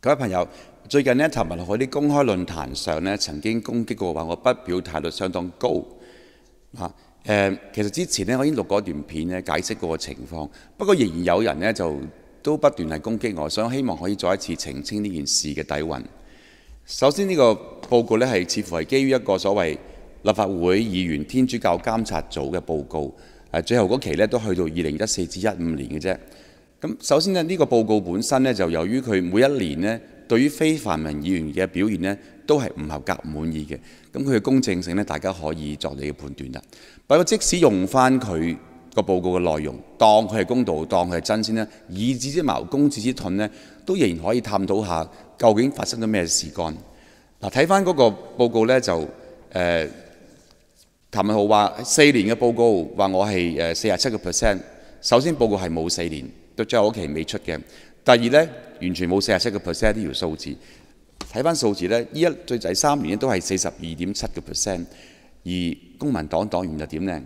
各位朋友，最近呢，尋日喺啲公開論壇上呢，曾經攻擊過我，我不表態率相當高。啊，誒，其實之前呢，我已經錄過一段片呢，解釋過個情況。不過仍然有人呢，就都不斷係攻擊我，所以希望可以再一次澄清呢件事嘅底蕴。首先呢個報告呢，係似乎係基於一個所謂立法會議員天主教監察組嘅報告。誒，最後嗰期呢，都去到二零一四至一五年嘅啫。咁首先呢，呢個報告本身呢，就由於佢每一年呢，對於非泛民議員嘅表現呢，都係唔合格、唔滿意嘅。咁佢嘅公正性呢，大家可以作你嘅判斷啦。不過即使用翻佢個報告嘅內容，當佢係公道，當佢係真先呢，以子之矛公子之盾呢，都仍然可以探討下究竟發生咗咩事幹嗱。睇翻嗰個報告呢，就誒譚文豪話四年嘅報告話我係誒四十七個 percent。首先報告係冇四年。到最後一期未出嘅。第二呢，完全冇四廿七個 percent 呢條數字。睇翻數字呢，依一最仔三年都係四十二點七個 percent。而公民黨黨員又點呢？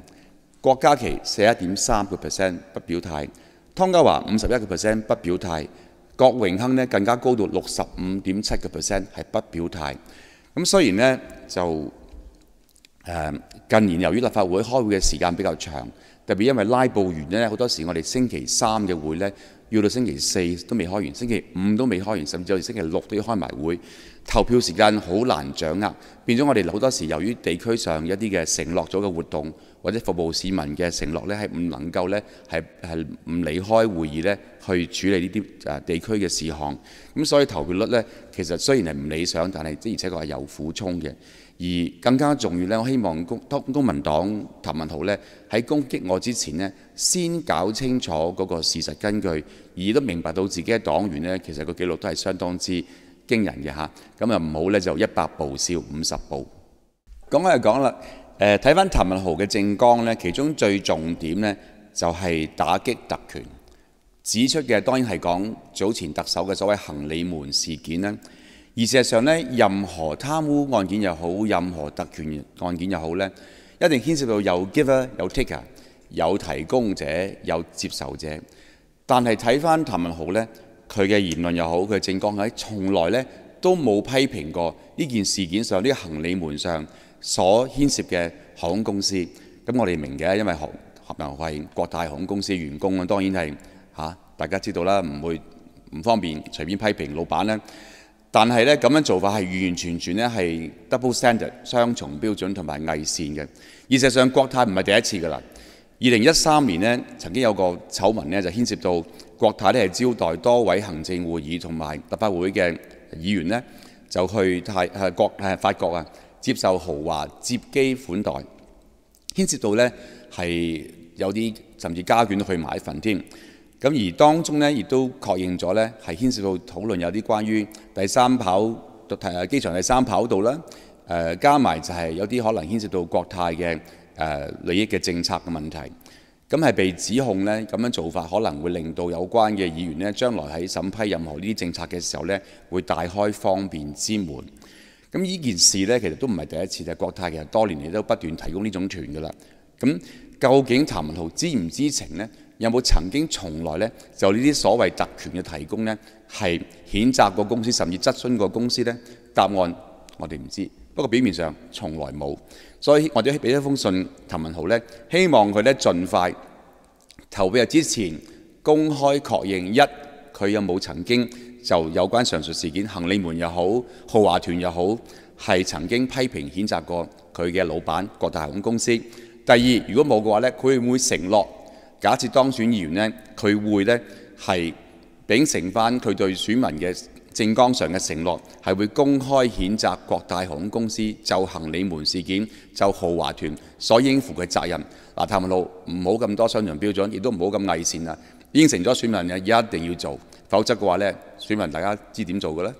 郭家琪四一點三個 percent 不表態，湯家華五十一個 percent 不表態，郭榮亨咧更加高到六十五點七個 percent 係不表態。咁雖然呢，就誒近年由於立法會開會嘅時間比較長。特別因為拉布完咧，好多時我哋星期三嘅會咧，要到星期四都未開完，星期五都未開完，甚至我哋星期六都要開埋會，投票時間好難掌握，變咗我哋好多時由於地區上一啲嘅承諾咗嘅活動，或者服務市民嘅承諾咧，係唔能夠咧係係唔離開會議咧去處理呢啲啊地區嘅事項，咁所以投票率咧其實雖然係唔理想，但係即而且係有苦衷嘅。而更加重要咧，我希望公當公民黨譚文豪咧喺攻擊我之前咧，先搞清楚嗰個事實根據，而都明白到自己嘅黨員咧，其實個記錄都係相當之驚人嘅嚇。咁啊唔好咧就一百步笑五十步。講就講啦，誒睇翻譚文豪嘅政綱咧，其中最重點咧就係打擊特權，指出嘅當然係講早前特首嘅所謂行李門事件咧。而事實上咧，任何貪污案件又好，任何特權案件又好咧，一定牽涉到有 give r 有 take r 有提供者，有接受者。但係睇翻譚文豪咧，佢嘅言論又好，佢嘅政綱喺，從來咧都冇批評過呢件事件上呢個行李門上所牽涉嘅航空公司。咁我哋明嘅，因為合合南係國泰航空公司員工啊，當然係嚇大家知道啦，唔會唔方便隨便批評老闆咧。但係咧咁樣做法係完完全全咧係 double standard 雙重標準同埋偽善嘅。事實上國泰唔係第一次㗎啦。二零一三年咧曾經有個醜聞咧就牽涉到國泰咧係招待多位行政會議同埋立法會嘅議員咧就去泰係國係法國啊接受豪華接機款待，牽涉到咧係有啲甚至家眷去買份添。咁而當中呢，亦都確認咗呢係牽涉到討論有啲關於第三跑道，機場第三跑道啦。誒，加埋就係有啲可能牽涉到國泰嘅誒利益嘅政策嘅問題。咁係被指控呢，咁樣做法可能會令到有關嘅議員呢，將來喺審批任何呢啲政策嘅時候呢，會大開方便之門。咁呢件事呢，其實都唔係第一次。就國泰其實多年嚟都不斷提供呢種團噶啦。咁究竟文豪知唔知情呢？有冇曾經從來呢就呢啲所謂特權嘅提供呢，係譴責個公司甚至質詢個公司呢？答案我哋唔知，不過表面上從來冇。所以我哋俾一封信譚文豪呢，希望佢呢盡快投票之前公開確認一佢有冇曾經就有關上述事件行李門又好豪華團又好係曾經批評譴責過佢嘅老闆國泰航空公司。第二，如果冇嘅話呢，佢會唔會承諾？假設當選議員咧，佢會咧係秉承翻佢對選民嘅政綱上嘅承諾，係會公開譴責國大航空公司就行李門事件就豪華團所應負嘅責任。嗱，探問路唔好咁多商業標準，亦都唔好咁偽善啦。應承咗選民嘅一定要做，否則嘅話咧，選民大家知點做嘅咧？